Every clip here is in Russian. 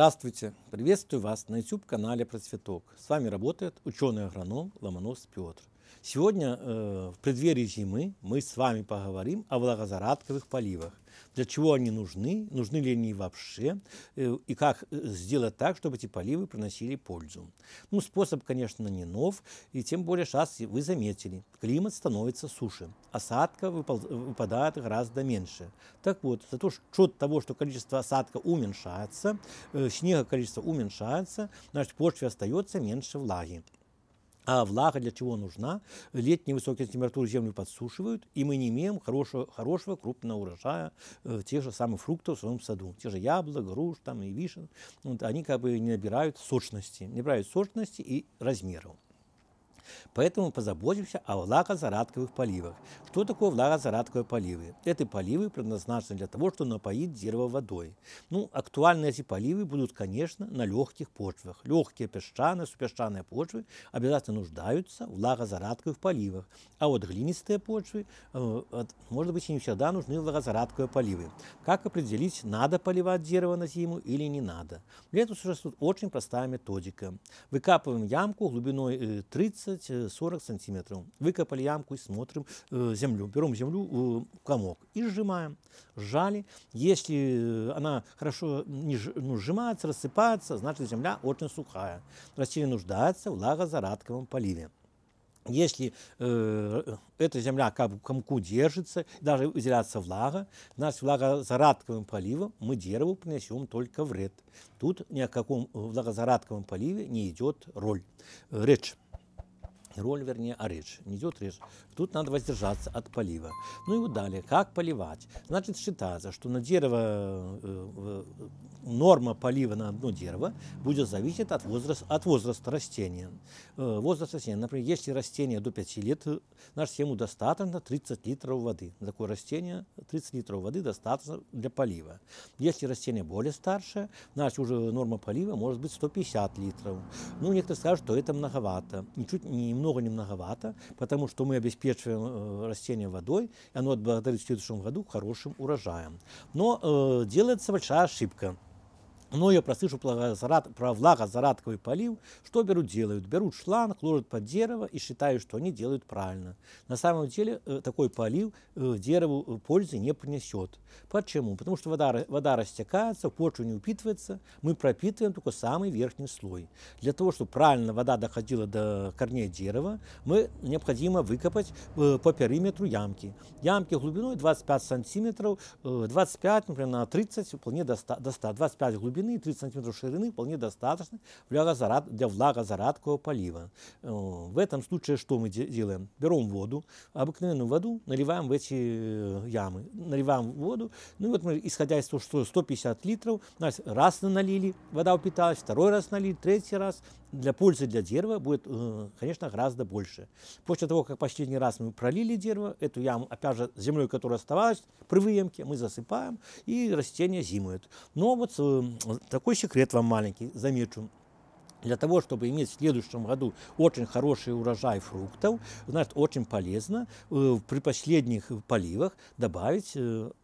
Здравствуйте! Приветствую вас на YouTube-канале «Процветок». С вами работает ученый-агроном Ломонос Петр. Сегодня, э, в преддверии зимы, мы с вами поговорим о влагозарадковых поливах. Для чего они нужны, нужны ли они вообще, э, и как э, сделать так, чтобы эти поливы приносили пользу. Ну, способ, конечно, не нов, и тем более сейчас вы заметили, климат становится суше, осадка выпадает гораздо меньше. Так вот, за то, что того, что количество осадка уменьшается, снега количество уменьшается, значит, в почве остается меньше влаги. А влага для чего нужна? Летние высокие температуры землю подсушивают, и мы не имеем хорошего, хорошего крупного урожая э, тех же самых фруктов в своем саду. Те же яблок, груш там, и вишен. Вот, они как бы не набирают сочности, не набирают сочности и размеров. Поэтому позаботимся о влагозарадковых поливах. Что такое влагозарадковые поливы? Эти поливы предназначены для того, чтобы напоить дерево водой. Ну, актуальные эти поливы будут, конечно, на легких почвах. Легкие песчаные, супесчаные почвы обязательно нуждаются в влагозарадковых поливах. А вот глинистые почвы, э, может быть, и не всегда нужны влагозарадковые поливы. Как определить, надо поливать дерево на зиму или не надо? Для этого существует очень простая методика. Выкапываем ямку глубиной 30 э, 30-40 э, сантиметров. Выкопали ямку и смотрим э, землю. Берем землю, э, комок и сжимаем. Сжали. Если э, она хорошо не ж, ну, сжимается, рассыпается, значит земля очень сухая. Растение нуждается в влагозарадковом поливе. Если э, эта земля как комку держится, даже выделяется влага, значит влагозарадковым поливом мы дереву принесем только вред. Тут ни о каком э, влагозарадковом поливе не идет роль, речь роль, вернее, а речь. Не идет речь. Тут надо воздержаться от полива. Ну и вот далее. Как поливать? Значит, считается, что на дерево э, э, норма полива на одно дерево будет зависеть от возраста, от возраста растения. Э, возраст растения. Например, если растение до 5 лет, значит, ему достаточно 30 литров воды. На такое растение 30 литров воды достаточно для полива. Если растение более старшее, значит, уже норма полива может быть 150 литров. Ну, некоторые скажут, что это многовато. Ничуть, немного много, не многовато, потому что мы обеспечиваем э, растение водой, и оно отблагодарит в следующем году хорошим урожаем. Но э, делается большая ошибка – но я прослышу про влагозарадковый полив, что берут делают? Берут шланг, ложат под дерево и считают, что они делают правильно. На самом деле э, такой полив э, дереву э, пользы не принесет. Почему? Потому что вода, вода растекается, почва не упитывается, мы пропитываем только самый верхний слой. Для того, чтобы правильно вода доходила до корней дерева, мы необходимо выкопать по периметру ямки. Ямки глубиной 25 сантиметров, 25, например, на 30 вполне до 100, до 100 25 глубиной глубины и 30 сантиметров ширины вполне достаточно для, разорад, для влагозарадкого полива. Э, в этом случае что мы делаем? Берем воду, обыкновенную воду наливаем в эти э, ямы, наливаем воду. Ну и вот мы, исходя из того, что 150 литров, раз налили, вода упиталась, второй раз налили, третий раз, для пользы для дерева будет, э, конечно, гораздо больше. После того, как последний раз мы пролили дерево, эту яму, опять же, землей, которая оставалась при выемке, мы засыпаем, и растения зимуют. Но вот э, такой секрет вам маленький, замечу. Для того, чтобы иметь в следующем году очень хороший урожай фруктов, значит, очень полезно э, при последних поливах добавить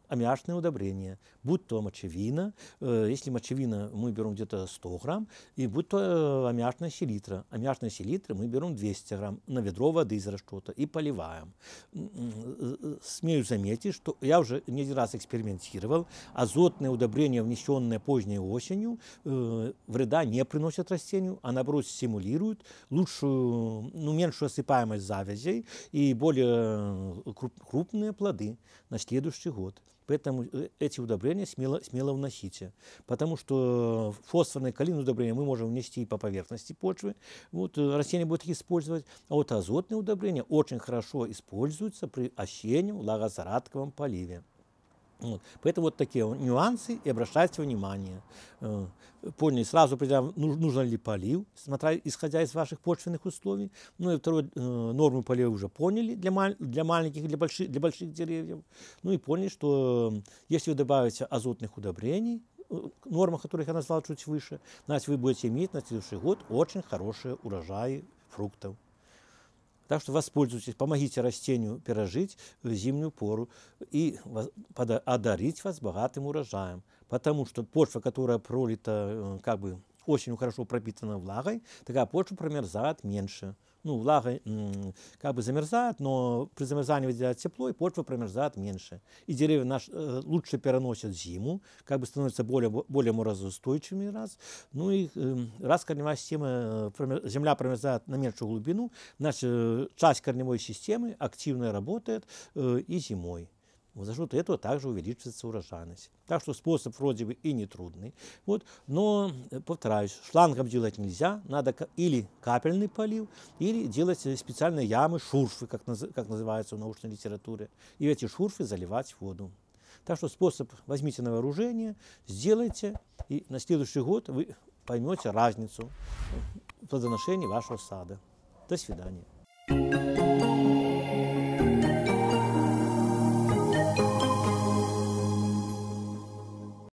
аммиачные удобрения, будь то мочевина, э, если мочевина мы берем где-то 100 грамм, и будь то э, аммиачная селитра. Аммиачная селитра мы берем 200 грамм на ведро воды из расчета и поливаем. Э, э, смею заметить, что я уже не один раз экспериментировал, азотные удобрения, внесенные поздней осенью, вреда не приносят растению, а наоборот стимулируют лучшую, ну, меньшую осыпаемость завязей и более крупные плоды на следующий год. Поэтому э, эти удобрения смело, смело вносите. Потому что э, фосфорные калийные удобрения мы можем внести и по поверхности почвы. Вот, э, растения будут их использовать. А вот азотные удобрения очень хорошо используются при осеннем лагозарадковом поливе. Вот. Поэтому вот такие нюансы и обращайте внимание. Э, поняли, сразу определяем, ну, нужно ли полив, смотря, исходя из ваших почвенных условий. Ну и второй э, норму полива уже поняли для, маль, для маленьких, для больших, для больших деревьев. Ну и поняли, что э, если вы добавите азотных удобрений, нормах, которых я назвал чуть выше, значит, вы будете иметь на следующий год очень хорошие урожаи фруктов. Так что воспользуйтесь, помогите растению пережить зимнюю пору и одарить вас богатым урожаем. Потому что почва, которая пролита э, как бы очень хорошо пропитана влагой, такая почва промерзает меньше. Ну, влага как бы замерзает, но при замерзании выделяет тепло, и почва промерзает меньше. И деревья наш, э, лучше переносят зиму, как бы становятся более, более морозоустойчивыми раз. Ну и эм, раз корневая система, э, земля промерзает на меньшую глубину, значит, э, часть корневой системы активно работает и зимой. Вот за счет этого также увеличивается урожайность. Так что способ вроде бы и не трудный, Вот, но, э, повторяюсь, шлангом делать нельзя. Надо или капельный полив, или делать э, специальные ямы, шурфы, как, наз, как называется в научной литературе. И эти шурфы заливать в воду. Так что способ возьмите на вооружение, сделайте, и на следующий год вы поймете разницу в плодоношении вашего сада. До свидания.